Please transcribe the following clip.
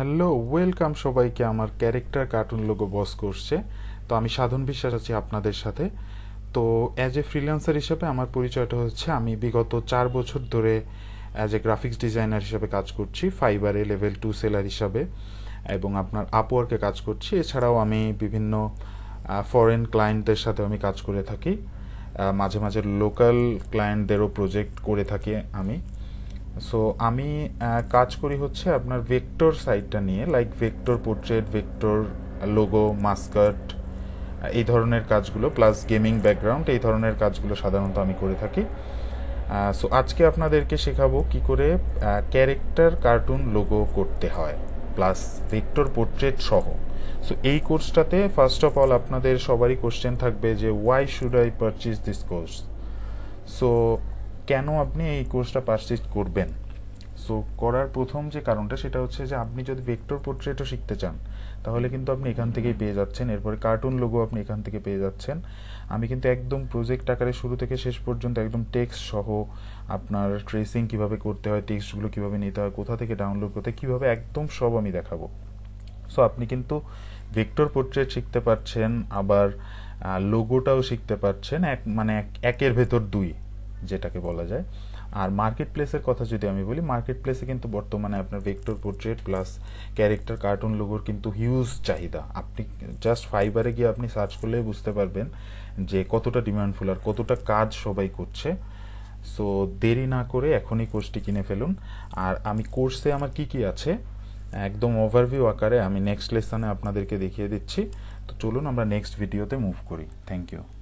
hello welcome সবাইকে আমার character cartoon logo বস করছে তো আমি সাধন বিশ্বাস আছি আপনাদের সাথে তো অ্যাজ এ ফ্রিল্যান্সার হিসেবে আমার পরিচয়টা হচ্ছে আমি বিগত চার বছর ধরে অ্যাজ এ গ্রাফিক্স ডিজাইনার হিসেবে কাজ করছি ফাইবারে লেভেল টু সেলার হিসাবে এবং আপনার আপওয়ার্কে কাজ করছি এছাড়াও আমি বিভিন্ন ফরেন ক্লায়েন্টদের সাথে আমি কাজ করে থাকি মাঝে মাঝে লোকাল ক্লায়েন্টদেরও প্রজেক্ট করে থাকি আমি সো আমি কাজ করি হচ্ছে আপনার ভেক্টর সাইটটা নিয়ে like vector portrait vector logo mascot এই ধরনের কাজগুলো প্লাস গেমিং ব্যাকগ্রাউন্ড এই ধরনের কাজগুলো সাধারণত আমি করে থাকি সো আজকে আপনাদেরকে শেখাবো কি করে ক্যারেক্টার কার্টুন লোগো করতে হয় প্লাস ভেক্টর পোর্ট্রেট সহ সো এই কোর্সটাতে ফার্স্ট অফ অল আপনাদের সবারই কোশ্চেন থাকবে যে why should I purchase this course so কেন আপনি এই কোর্সটা পারচেজ করবেন সো করার প্রথম যে কারণটা সেটা হচ্ছে যে আপনি যদি ভেক্টর পোর্ট্রেটও শিখতে চান তাহলে কিন্তু আপনি এখান থেকেই পেয়ে যাচ্ছেন এরপরে কার্টুন লোগো আপনি এখান থেকে পেয়ে যাচ্ছেন আমি কিন্তু একদম প্রজেক্ট আকারে শুরু থেকে শেষ পর্যন্ত একদম টেক্সট সহ আপনার ট্রেসিং কিভাবে করতে হয় টেক্সটগুলো কিভাবে নিতে হয় কোথা থেকে ডাউনলোড করতে কিভাবে একদম সব আমি দেখাবো সো আপনি কিন্তু ভেক্টর পোর্ট্রেট শিখতে পারছেন আবার লোগোটাও শিখতে পারছেন এক মানে একের ভেতর দুই যেটাকে বলা যায় আর মার্কেট প্লেসের কথা যদি আমি বলি মার্কেট প্লেসে কিন্তু বর্তমানে আপনার vector portrait plus character cartoon লোগোর কিন্তু হিউজ চাহিদা আপনি জাস্ট ফাইবারে গিয়ে আপনি সার্চ করলেই বুঝতে পারবেন যে কতটা ডিমান্ডফুল আর কতটা কাজ সবাই করছে সো দেরি না করে এখনই কোর্সটি কিনে ফেলুন আর আমি কোর্সে আমার কি কি আছে একদম ওভারভিউ আকারে আমি নেক্সট লেসনে আপনাদেরকে দেখিয়ে দিচ্ছি তো চলুন আমরা নেক্সট ভিডিওতে মুভ করি থ্যাংক ইউ